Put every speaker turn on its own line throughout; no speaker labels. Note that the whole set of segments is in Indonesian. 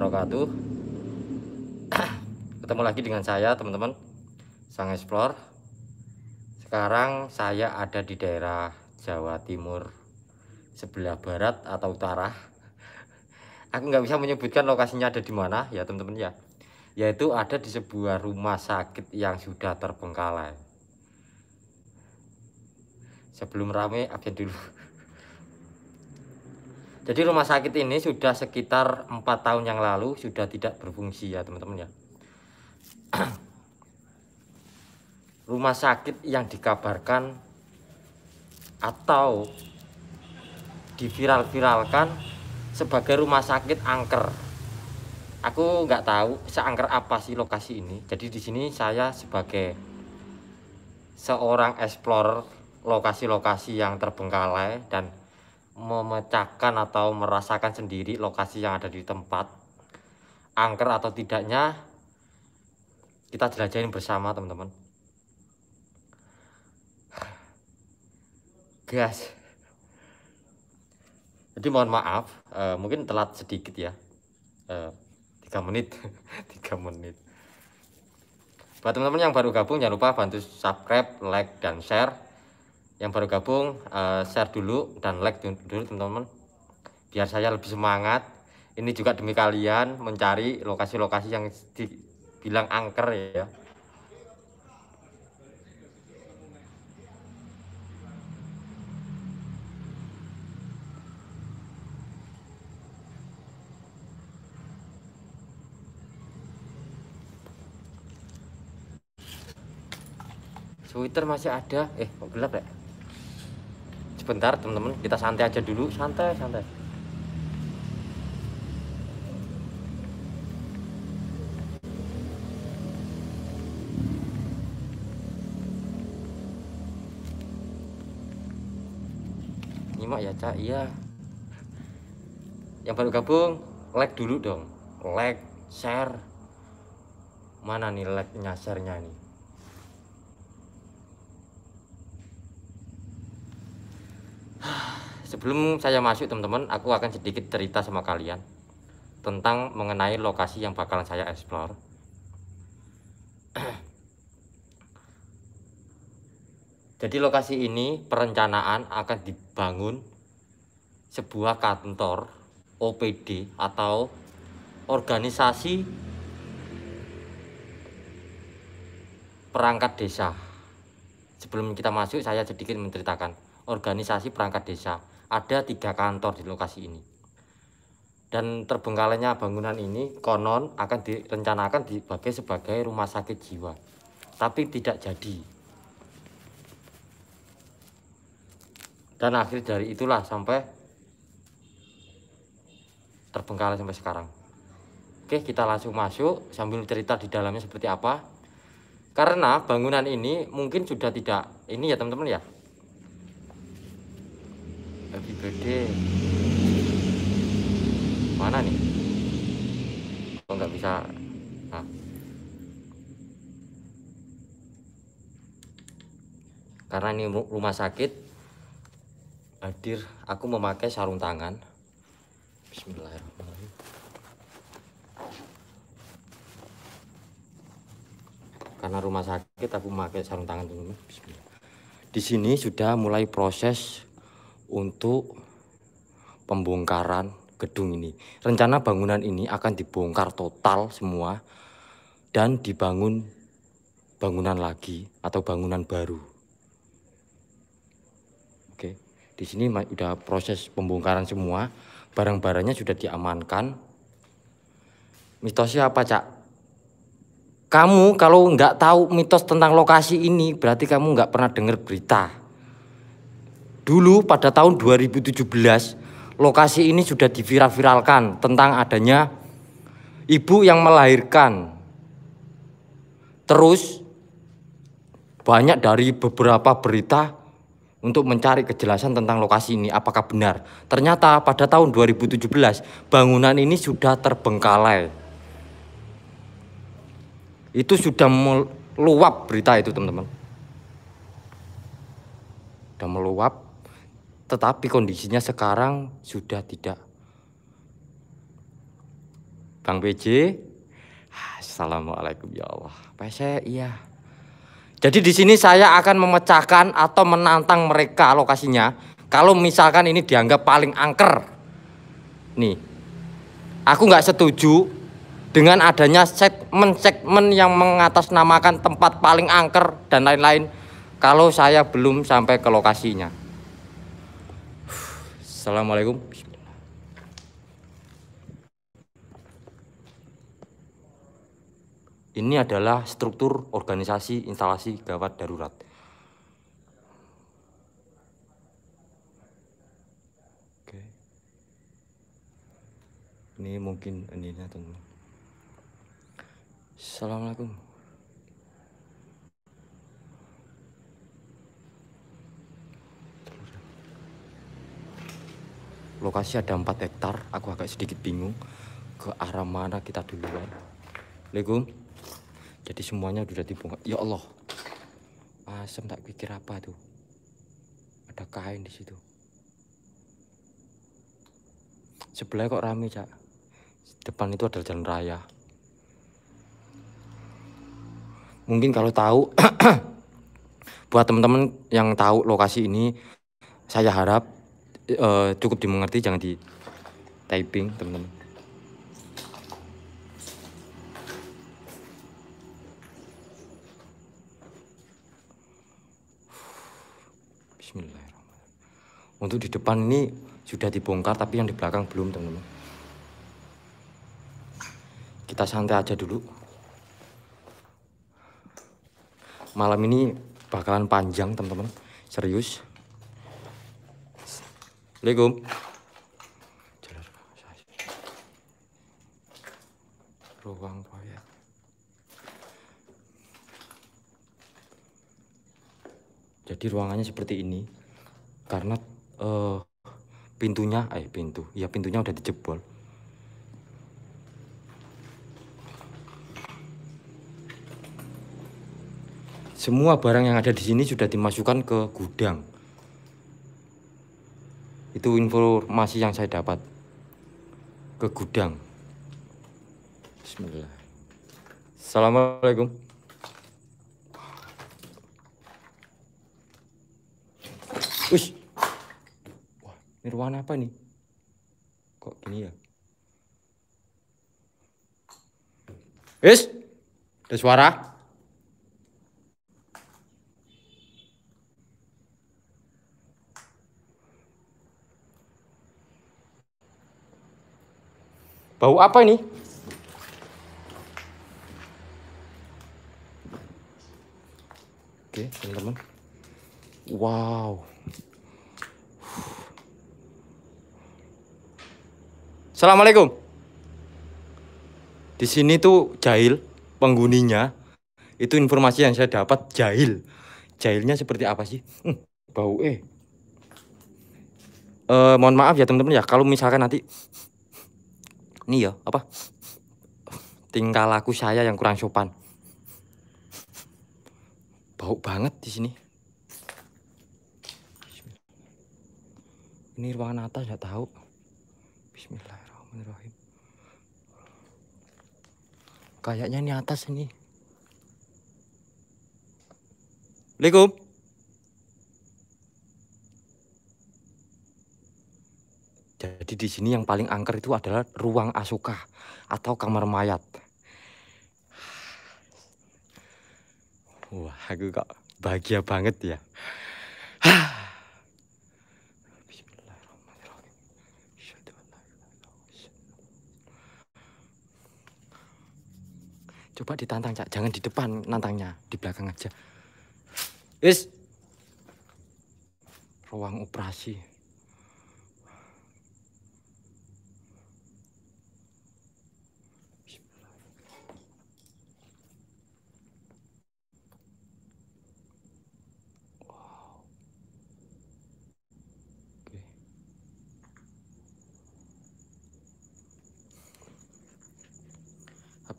wabarakatuh ketemu lagi dengan saya teman-teman sang explore sekarang saya ada di daerah Jawa Timur sebelah barat atau utara aku nggak bisa menyebutkan lokasinya ada di mana ya teman-teman ya yaitu ada di sebuah rumah sakit yang sudah terbengkalai sebelum rame absen dulu jadi rumah sakit ini sudah sekitar empat tahun yang lalu sudah tidak berfungsi ya teman-teman ya. rumah sakit yang dikabarkan atau diviral-viralkan sebagai rumah sakit angker. Aku nggak tahu seangker apa sih lokasi ini. Jadi di sini saya sebagai seorang explorer lokasi-lokasi yang terbengkalai dan memecahkan atau merasakan sendiri lokasi yang ada di tempat angker atau tidaknya kita jelajahin bersama teman-teman gas jadi mohon maaf uh, mungkin telat sedikit ya eh, tiga uh, menit tiga menit buat teman-teman yang baru gabung jangan lupa bantu subscribe like dan share yang baru gabung eh, share dulu dan like dulu teman-teman biar saya lebih semangat ini juga demi kalian mencari lokasi-lokasi yang dibilang angker ya Twitter masih ada eh kok gelap ya sebentar teman-teman kita santai aja dulu santai santai nyimak ya cak iya yang baru gabung like dulu dong like share mana nih like-nya share-nya nih Sebelum saya masuk teman-teman, aku akan sedikit cerita sama kalian tentang mengenai lokasi yang bakalan saya explore. Jadi lokasi ini perencanaan akan dibangun sebuah kantor OPD atau organisasi perangkat desa. Sebelum kita masuk, saya sedikit menceritakan organisasi perangkat desa ada tiga kantor di lokasi ini. Dan terbengkalainya bangunan ini konon akan direncanakan dibagi sebagai rumah sakit jiwa, tapi tidak jadi. Dan akhir dari itulah sampai terbengkalai sampai sekarang. Oke, kita langsung masuk sambil cerita di dalamnya seperti apa. Karena bangunan ini mungkin sudah tidak ini ya teman-teman ya, happy birthday mana nih kok nggak bisa ah. karena ini rumah sakit hadir aku memakai sarung tangan Bismillahirrahmanirrahim karena rumah sakit aku memakai sarung tangan teman di sini sudah mulai proses untuk pembongkaran gedung ini. Rencana bangunan ini akan dibongkar total semua dan dibangun bangunan lagi atau bangunan baru. Oke, di sini sudah proses pembongkaran semua, barang-barangnya sudah diamankan. Mitosnya apa, Cak? Kamu kalau nggak tahu mitos tentang lokasi ini, berarti kamu nggak pernah dengar berita. Dulu pada tahun 2017, lokasi ini sudah diviral-viralkan tentang adanya ibu yang melahirkan. Terus banyak dari beberapa berita untuk mencari kejelasan tentang lokasi ini apakah benar. Ternyata pada tahun 2017 bangunan ini sudah terbengkalai. Itu sudah meluap berita itu teman-teman. Sudah meluap tetapi kondisinya sekarang sudah tidak. Bang PJ, Assalamualaikum ya Allah. Pak saya iya. Jadi di sini saya akan memecahkan atau menantang mereka lokasinya. Kalau misalkan ini dianggap paling angker. Nih, aku nggak setuju dengan adanya segmen-segmen yang mengatasnamakan tempat paling angker dan lain-lain kalau saya belum sampai ke lokasinya. Assalamualaikum. Ini adalah struktur organisasi instalasi gawat darurat. Oke. Ini mungkin ininya teman. Assalamualaikum. lokasi ada 4 hektar aku agak sedikit bingung ke arah mana kita duluan Assalamualaikum jadi semuanya sudah dibongkar ya Allah asem tak pikir apa tuh ada kain di situ sebelah kok rame cak depan itu ada jalan raya mungkin kalau tahu buat teman-teman yang tahu lokasi ini saya harap uh, cukup dimengerti jangan di typing teman-teman Bismillahirrahmanirrahim untuk di depan ini sudah dibongkar tapi yang di belakang belum teman-teman kita santai aja dulu malam ini bakalan panjang teman-teman serius Assalamualaikum. Ruang proyek. Jadi ruangannya seperti ini karena uh, pintunya, eh pintu, ya pintunya udah dijebol. Semua barang yang ada di sini sudah dimasukkan ke gudang. Itu informasi yang saya dapat ke gudang. Bismillah. Assalamualaikum. Wih. Wah, ini ruangan apa nih? Kok gini ya? Wih ada suara. Bau apa ini? Oke, teman-teman. Wow. Assalamualaikum. Di sini tuh jahil pengguninya. Itu informasi yang saya dapat jahil. Jahilnya seperti apa sih? Hmm, bau eh. Uh, mohon maaf ya teman-teman ya kalau misalkan nanti ini ya apa tingkah laku saya yang kurang sopan bau banget di sini ini ruangan atas nggak tahu Bismillahirrahmanirrahim kayaknya ini atas ini Assalamualaikum di sini yang paling angker itu adalah ruang asuka atau kamar mayat. Wah, aku kok bahagia banget ya. Coba ditantang, Cak. Jangan di depan nantangnya, di belakang aja. Is. Ruang operasi.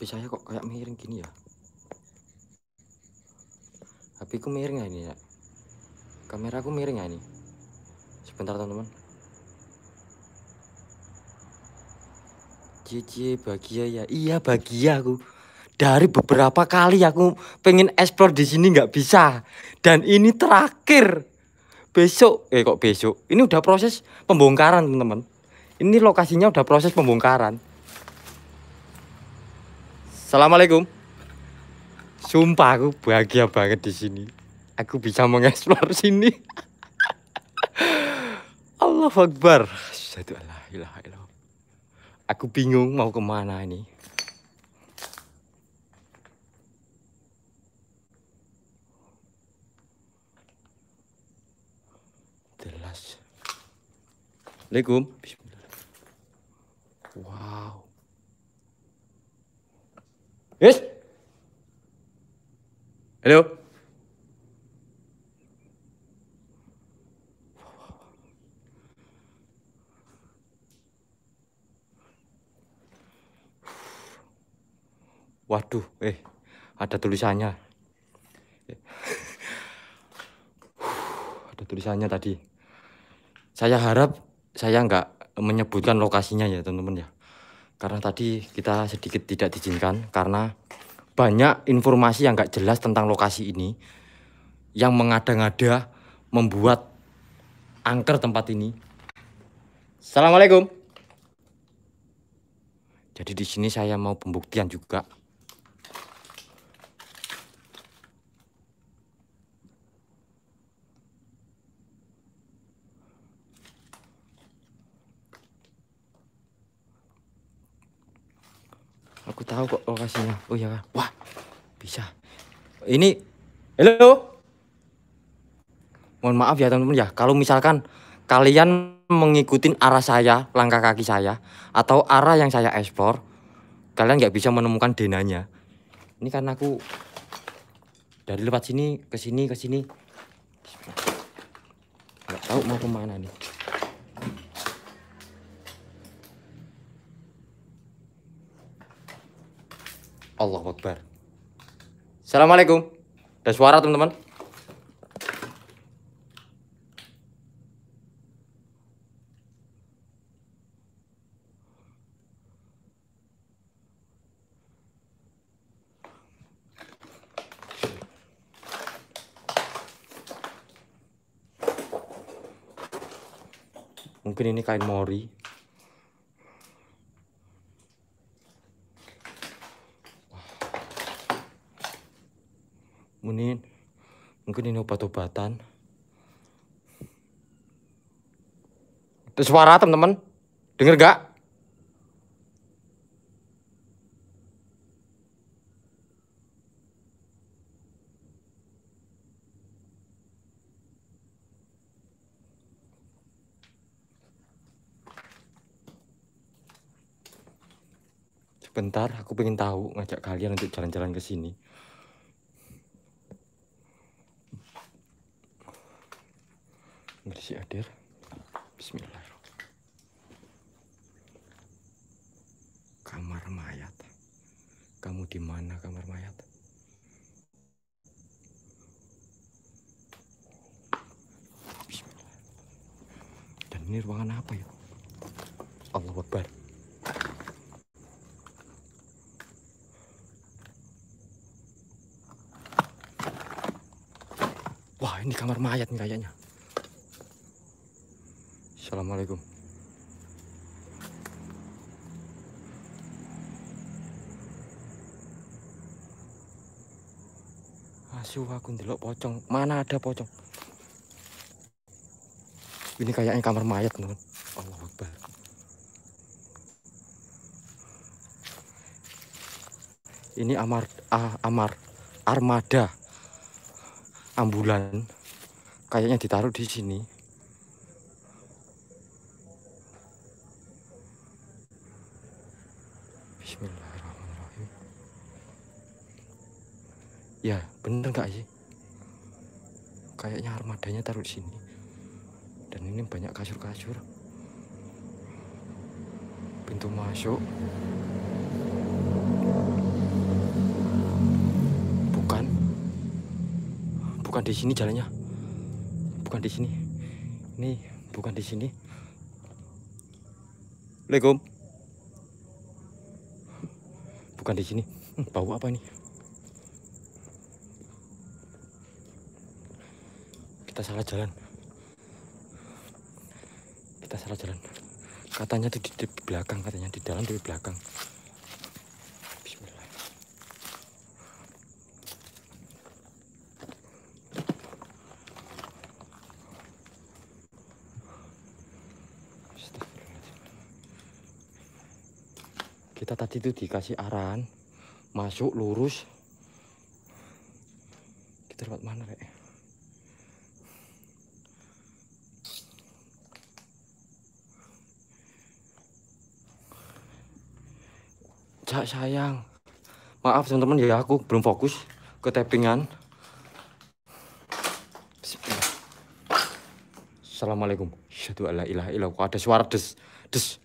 HP saya kok kayak miring gini ya HP ku miring ya ini ya kamera aku miring ya ini sebentar teman-teman cie bahagia ya iya bahagia aku dari beberapa kali aku pengen explore di sini nggak bisa dan ini terakhir besok eh kok besok ini udah proses pembongkaran teman-teman ini lokasinya udah proses pembongkaran Assalamualaikum. Sumpah aku bahagia banget di sini. Aku bisa mengeksplor sini. Allah Akbar. Aku bingung mau kemana ini. Jelas. Assalamualaikum. Wow. Yes? Halo? Waduh, eh, ada tulisannya. ada tulisannya tadi. Saya harap saya nggak menyebutkan lokasinya ya teman-teman ya. Karena tadi kita sedikit tidak diizinkan karena banyak informasi yang gak jelas tentang lokasi ini yang mengada-ngada membuat angker tempat ini. Assalamualaikum. Jadi di sini saya mau pembuktian juga. Aku tahu kok lokasinya. Oh iya kan. Wah, bisa. Ini Halo. Mohon maaf ya teman-teman ya. Kalau misalkan kalian mengikuti arah saya, langkah kaki saya atau arah yang saya ekspor, kalian nggak bisa menemukan denanya. Ini karena aku dari lewat sini ke sini ke sini. Nggak tahu mau kemana nih. Allah Akbar. Assalamualaikum. Ada suara teman-teman. Mungkin ini kain mori. mungkin ini obat-obatan itu suara teman-teman denger gak Sebentar, aku pengen tahu ngajak kalian untuk jalan-jalan ke sini. Merci hadir. Bismillah. Kamar mayat. Kamu di mana kamar mayat? Bismillah. Dan ini ruangan apa ya? Allah Akbar. Wah, ini kamar mayat nih kayaknya. Assalamualaikum. Asu aku ndelok pocong. Mana ada pocong? Ini kayaknya kamar mayat, teman. Allah Akbar. Ini amar ah, amar armada ambulan kayaknya ditaruh di sini. wadahnya taruh di sini dan ini banyak kasur-kasur pintu masuk bukan bukan di sini jalannya bukan di sini ini bukan di sini Assalamualaikum bukan di sini hmm, bau apa nih kita salah jalan kita salah jalan katanya di, di, di belakang katanya di dalam di belakang kita tadi itu dikasih arahan masuk lurus kita lewat mana rek Cak sayang. Maaf teman-teman ya aku belum fokus ke tappingan. Assalamualaikum. Syadu ala ilah. illahu. Ada suara des. Des.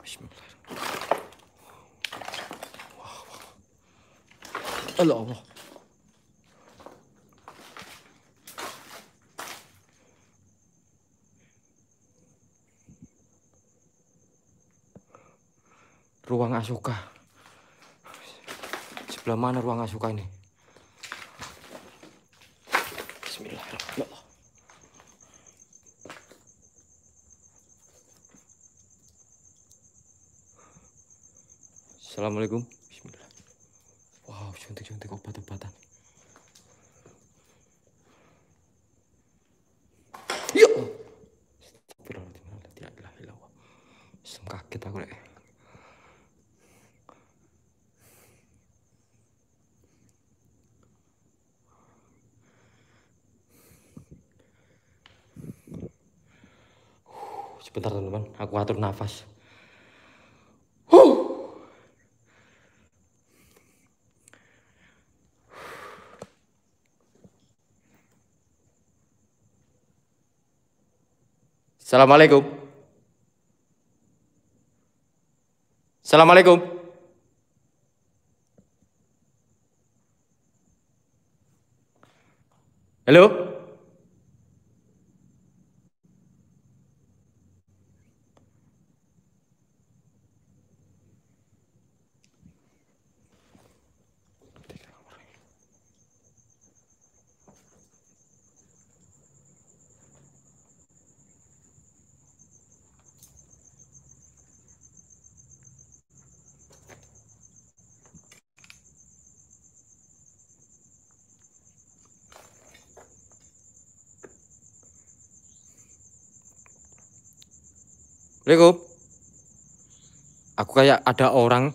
Bismillahirrahmanirrahim. Allah Allah. ruang Asuka. Sebelah mana ruang Asuka ini? Bismillahirrahmanirrahim. Assalamualaikum. Bismillah. Wow, cantik-cantik obat-obatan. Aku atur nafas. Assalamualaikum. Assalamualaikum. Halo. Assalamualaikum. Aku kayak ada orang.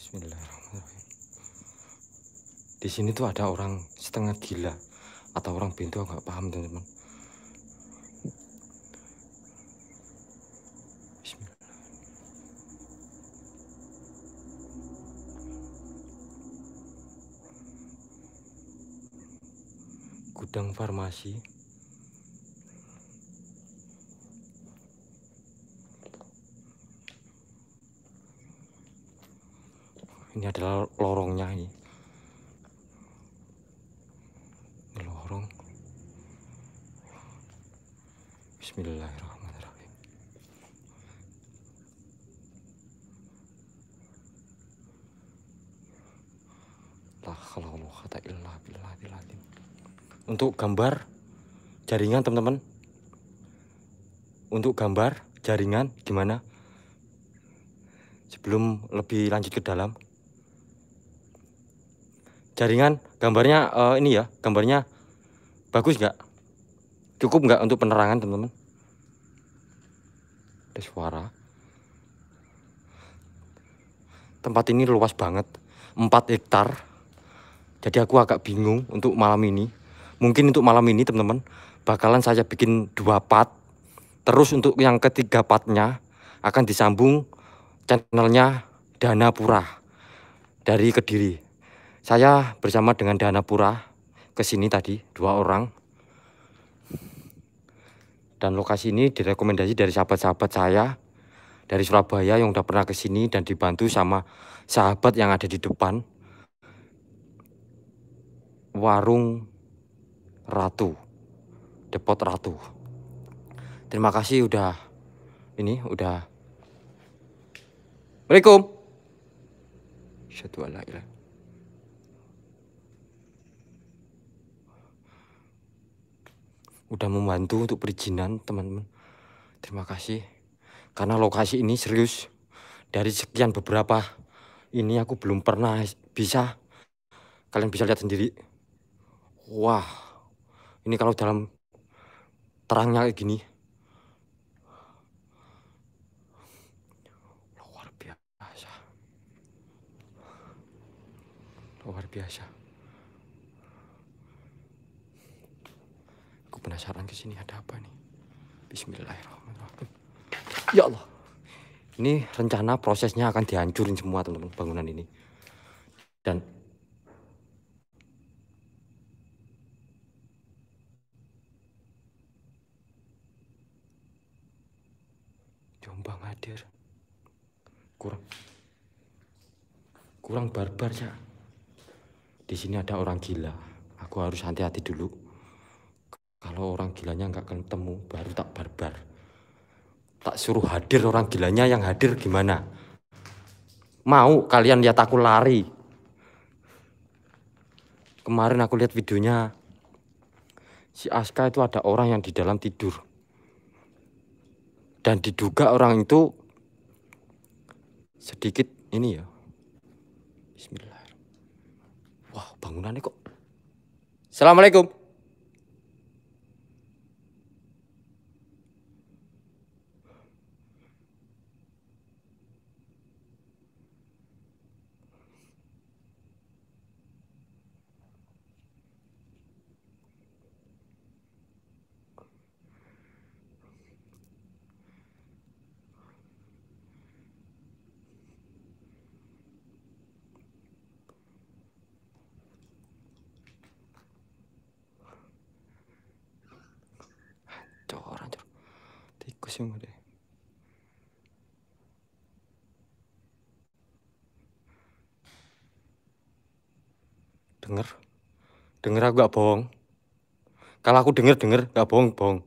Bismillahirrahmanirrahim. Di sini tuh ada orang setengah gila atau orang pintu nggak paham teman-teman. farmasi ini adalah lorongnya ini lorong Bismillahirrahmanirrahim untuk gambar jaringan teman-teman untuk gambar jaringan gimana sebelum lebih lanjut ke dalam jaringan gambarnya uh, ini ya gambarnya bagus nggak cukup nggak untuk penerangan teman-teman ada suara tempat ini luas banget 4 hektar jadi aku agak bingung untuk malam ini mungkin untuk malam ini teman-teman bakalan saya bikin dua part terus untuk yang ketiga partnya akan disambung channelnya Dana Pura dari Kediri saya bersama dengan Dana Pura ke sini tadi dua orang dan lokasi ini direkomendasi dari sahabat-sahabat saya dari Surabaya yang udah pernah ke sini dan dibantu sama sahabat yang ada di depan warung Ratu. Depot Ratu. Terima kasih udah ini udah. Assalamualaikum. Satu ala Udah membantu untuk perizinan teman-teman. Terima kasih. Karena lokasi ini serius. Dari sekian beberapa ini aku belum pernah bisa. Kalian bisa lihat sendiri. Wah. Ini kalau dalam terangnya kayak gini. Luar biasa. Luar biasa. Aku penasaran ke sini ada apa nih. Bismillahirrahmanirrahim. Ya Allah. Ini rencana prosesnya akan dihancurin semua teman-teman bangunan ini. Dan Jombang hadir. Kurang kurang barbar, ya. Di sini ada orang gila. Aku harus hati-hati dulu. Kalau orang gilanya nggak ketemu, baru tak barbar. Tak suruh hadir orang gilanya yang hadir gimana? Mau kalian lihat aku lari? Kemarin aku lihat videonya si Aska itu ada orang yang di dalam tidur dan diduga orang itu sedikit ini ya Bismillah wah bangunannya kok Assalamualaikum Dengar? Dengar aku gak bohong. Kalau aku dengar dengar gak bohong-bohong.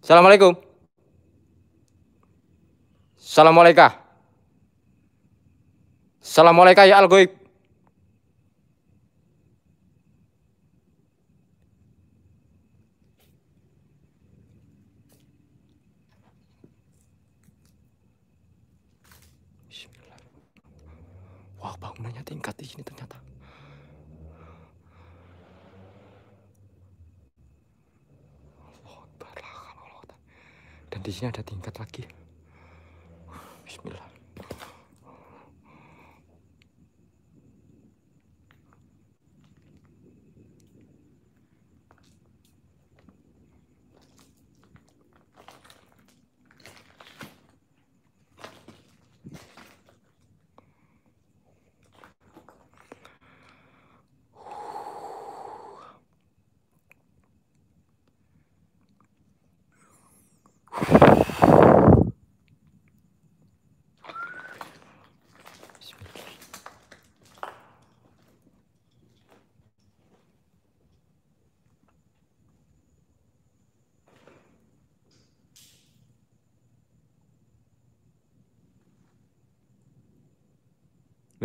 Assalamualaikum. Assalamualaikum. Assalamualaikum ya Al-Ghaib. di sini ada tingkat lagi.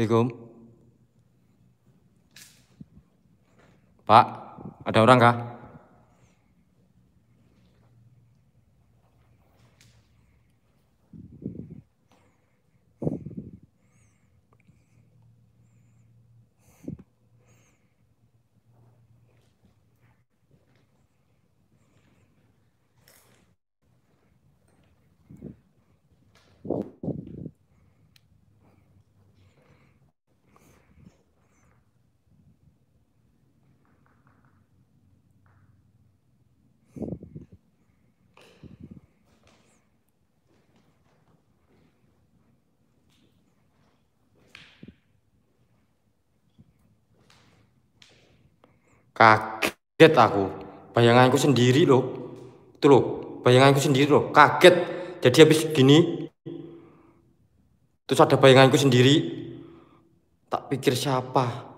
Assalamualaikum. Pak, ada orang kah? Kaget aku. Bayanganku sendiri loh. Itu loh, bayanganku sendiri loh. Kaget. Jadi habis gini terus ada bayanganku sendiri. Tak pikir siapa.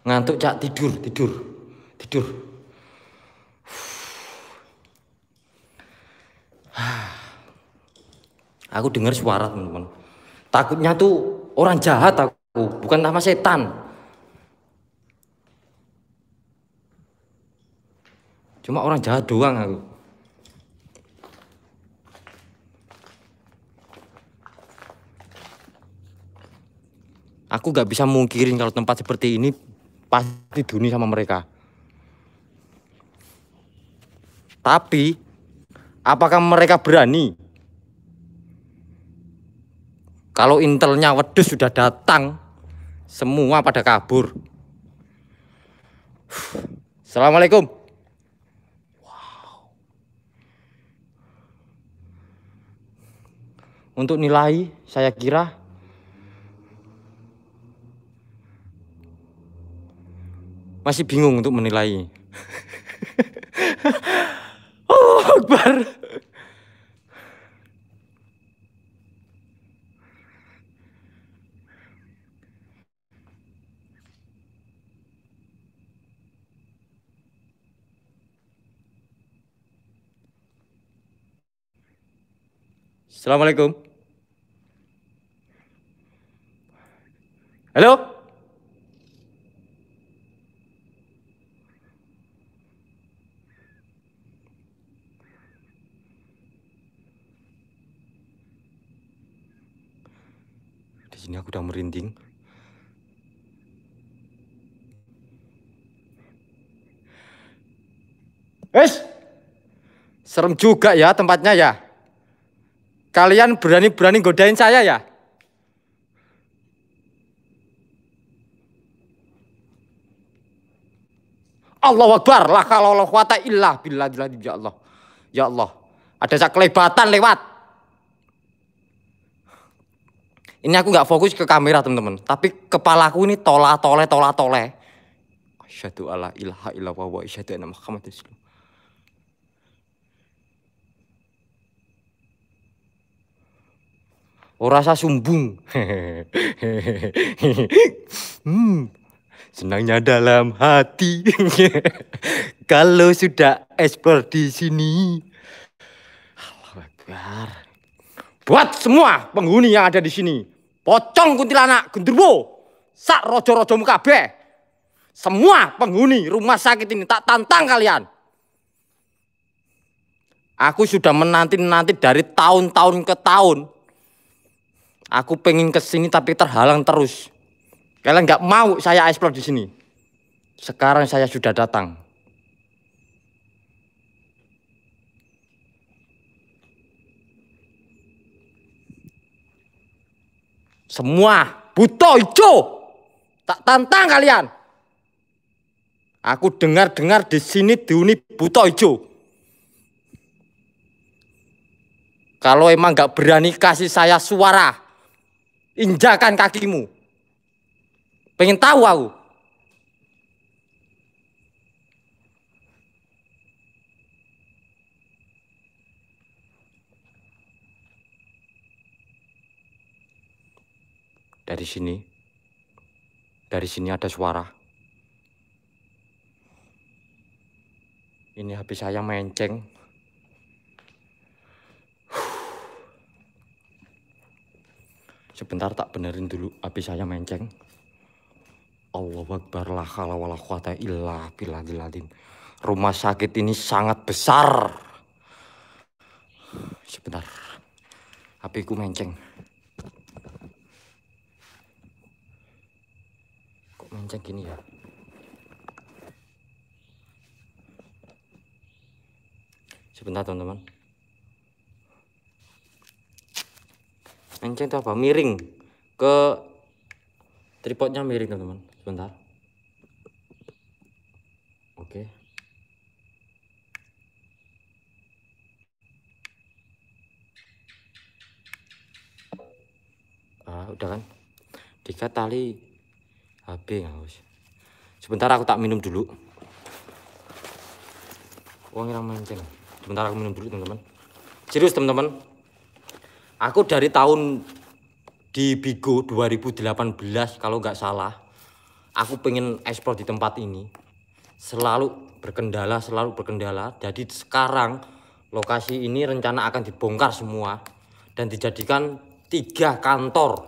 ngantuk cak tidur tidur tidur aku dengar suara teman-teman takutnya tuh orang jahat aku bukan nama setan cuma orang jahat doang aku aku gak bisa mungkirin kalau tempat seperti ini pasti duni sama mereka tapi Apakah mereka berani? Kalau intelnya wedus sudah datang, semua pada kabur. Assalamualaikum. Untuk nilai, saya kira masih bingung untuk menilai. Akbar. Assalamualaikum. Halo? udah merinding. Es, serem juga ya tempatnya ya. Kalian berani-berani godain saya ya? Allah Akbar. lah kalau Allah quwata illa billah. Ya Allah. Ya Allah. Ada saklebatan lewat. Ini aku nggak fokus ke kamera teman-teman, tapi kepalaku ini tola tole tola tole. Asyhadu alla ilaha illallah wa asyhadu anna Muhammad rasulullah. Oh rasa sumbung. hmm, senangnya dalam hati. Kalau sudah ekspor di sini. Allah Akbar buat semua penghuni yang ada di sini. Pocong kuntilanak gendurwo, sak rojo-rojo mukabe. Semua penghuni rumah sakit ini tak tantang kalian. Aku sudah menanti-nanti dari tahun-tahun ke tahun. Aku pengen ke sini tapi terhalang terus. Kalian nggak mau saya eksplor di sini. Sekarang saya sudah datang. Semua buto ijo. Tak tantang kalian. Aku dengar-dengar di sini dihuni buto ijo. Kalau emang gak berani kasih saya suara, injakan kakimu. Pengen tahu aku. Dari sini. Dari sini ada suara. Ini habis saya menceng. Sebentar tak benerin dulu habis saya menceng. Allah Akbar la haula wala quwata illa Rumah sakit ini sangat besar. Sebentar. apiku menceng. menceng gini ya sebentar teman-teman menceng itu apa miring ke tripodnya miring teman-teman sebentar oke ah udah kan jika tali nggak haus. Sebentar aku tak minum dulu. Uang yang mancing. Sebentar aku minum dulu teman-teman. Serius teman-teman. Aku dari tahun di Bigo 2018 kalau nggak salah. Aku pengen ekspor di tempat ini. Selalu berkendala, selalu berkendala. Jadi sekarang lokasi ini rencana akan dibongkar semua dan dijadikan tiga kantor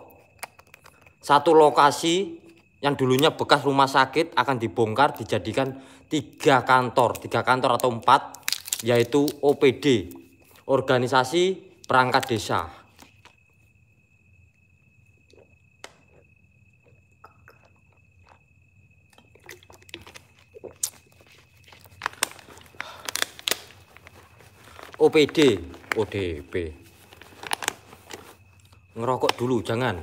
satu lokasi yang dulunya bekas rumah sakit akan dibongkar dijadikan tiga kantor tiga kantor atau empat yaitu OPD organisasi perangkat desa OPD ODP ngerokok dulu jangan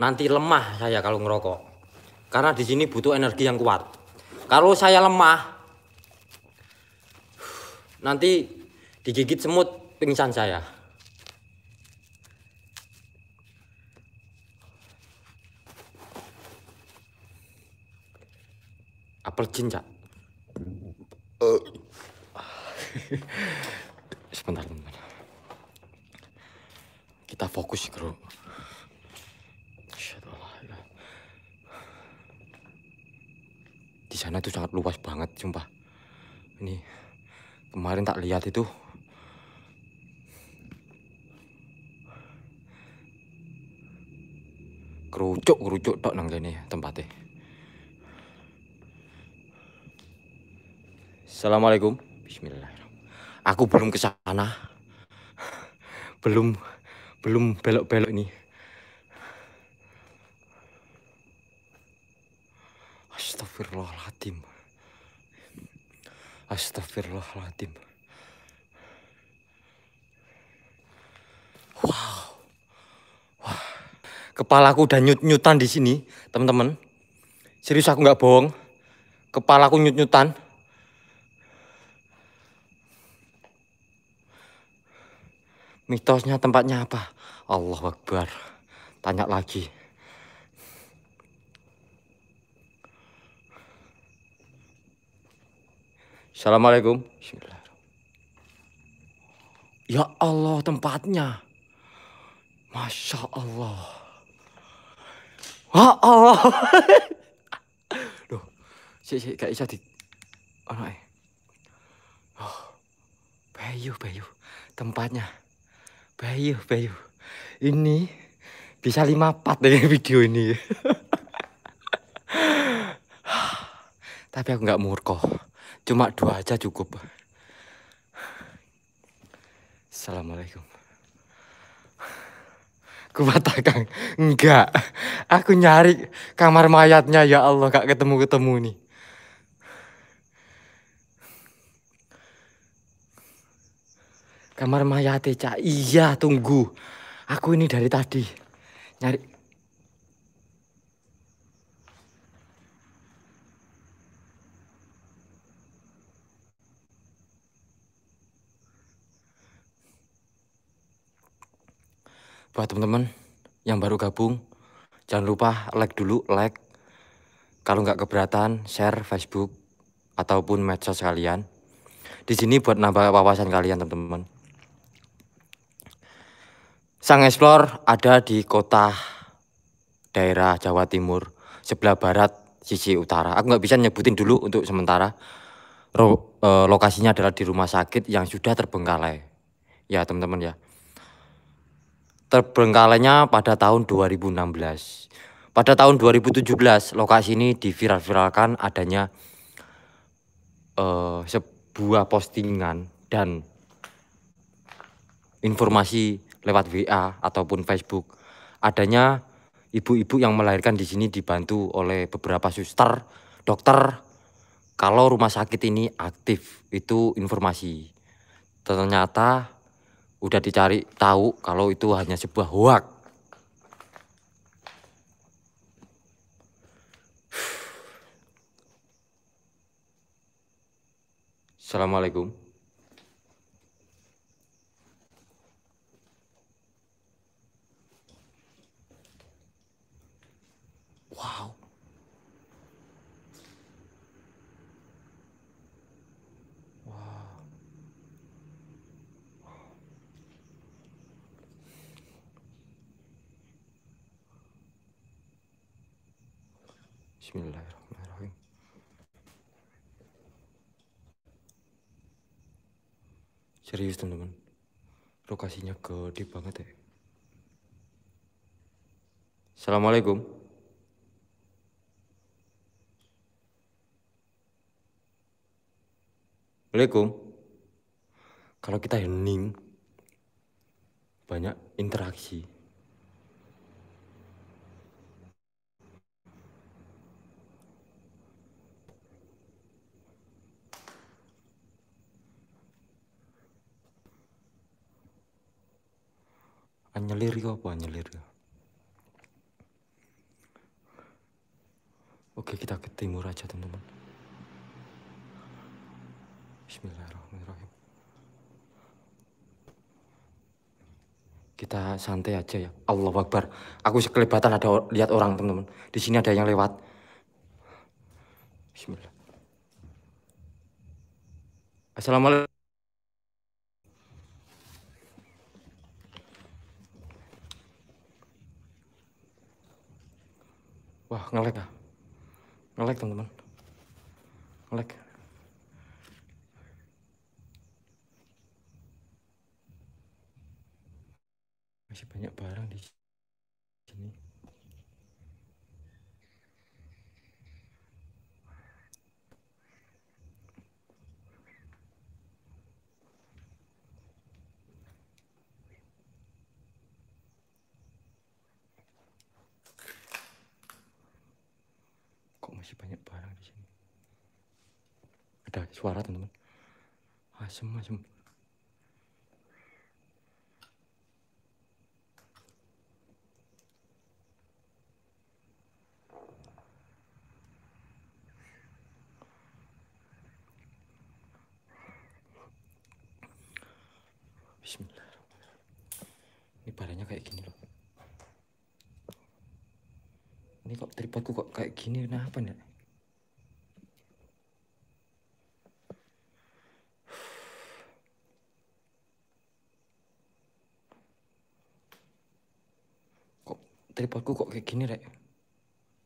nanti lemah saya kalau ngerokok. Karena di sini butuh energi yang kuat. Kalau saya lemah, nanti digigit semut pingsan saya. Apel cinca. Eh. sebentar, sebentar. Kita fokus, Bro. di sana tuh sangat luas banget sumpah ini kemarin tak lihat itu kerucuk kerucuk tok nang ini tempatnya Assalamualaikum Bismillahirrahmanirrahim aku belum ke sana belum belum belok-belok nih Astaghfirullahaladzim. Astaghfirullahaladzim. Wow. Wah. Kepalaku udah nyut-nyutan di sini, teman-teman. Serius aku nggak bohong. Kepalaku nyut-nyutan. Mitosnya tempatnya apa? Allah Akbar. Tanya lagi. Assalamualaikum. Ya Allah tempatnya. Masya Allah. Ya Allah. Duh, si si gak bisa di ono oh, eh. oh, Bayu, Bayu. Tempatnya. Bayu, Bayu. Ini bisa lima part dari video ini. Tapi aku nggak murkoh. Cuma dua aja cukup. Assalamualaikum. ku katakan enggak. Aku nyari kamar mayatnya ya Allah gak ketemu-ketemu nih. Kamar mayat Cak. Iya, tunggu. Aku ini dari tadi nyari buat teman-teman yang baru gabung jangan lupa like dulu like kalau nggak keberatan share Facebook ataupun medsos kalian di sini buat nambah wawasan kalian teman-teman Sang eksplor ada di kota daerah Jawa Timur sebelah barat sisi utara aku nggak bisa nyebutin dulu untuk sementara Ro, e, lokasinya adalah di rumah sakit yang sudah terbengkalai ya teman-teman ya terbengkalainya pada tahun 2016. Pada tahun 2017, lokasi ini diviral-viralkan adanya uh, sebuah postingan dan informasi lewat WA ataupun Facebook adanya ibu-ibu yang melahirkan di sini dibantu oleh beberapa suster, dokter kalau rumah sakit ini aktif itu informasi. Ternyata udah dicari tahu kalau itu hanya sebuah hoak. Assalamualaikum. Bismillahirrahmanirrahim. Serius teman-teman. Lokasinya gede banget ya. Assalamualaikum. Assalamualaikum. Kalau kita hening, banyak interaksi. nyelir iku apa nyelir Oke, kita ke timur aja, teman-teman. Bismillahirrahmanirrahim. Kita santai aja ya. Allah Akbar. Aku sekelebatan ada lihat orang, teman-teman. Di sini ada yang lewat. Bismillah. Assalamualaikum. Wah, ngelek ah. Ngelek, teman-teman. Ngelek. Masih banyak barang di sini. masih banyak barang di sini ada suara teman-teman asem asem Bismillah ini barangnya kayak gini loh ini kok tripodku kok kayak gini kenapa nah, nih kok tripodku kok kayak gini rek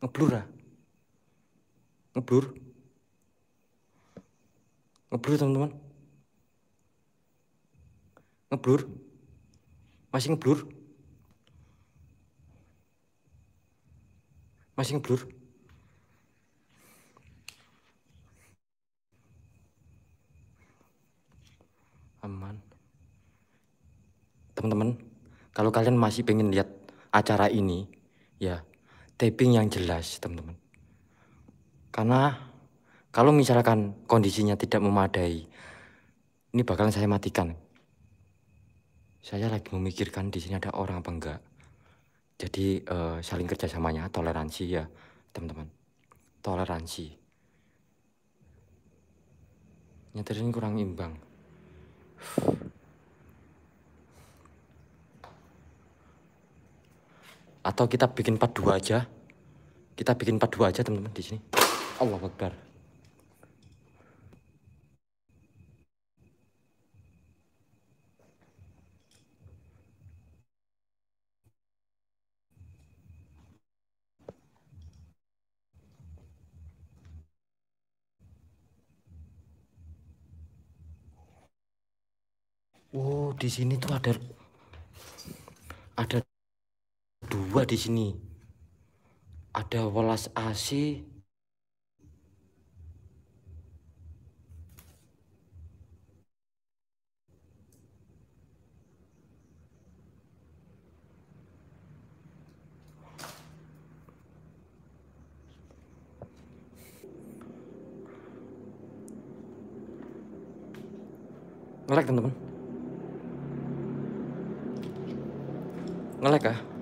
ngeblur ah ngeblur ngeblur teman-teman ngeblur masih ngeblur Masih ngeblur? Aman. Teman-teman, kalau kalian masih pengen lihat acara ini, ya taping yang jelas, teman-teman. Karena kalau misalkan kondisinya tidak memadai, ini bakal saya matikan. Saya lagi memikirkan di sini ada orang apa enggak. Jadi uh, saling kerjasamanya toleransi ya teman-teman. Toleransi. ini kurang imbang. Atau kita bikin part dua aja. Kita bikin part dua aja teman-teman di sini. Allah Akbar. di sini tuh ada ada dua di sini. Ada welas AC. Ngelag teman-teman. ngelek ah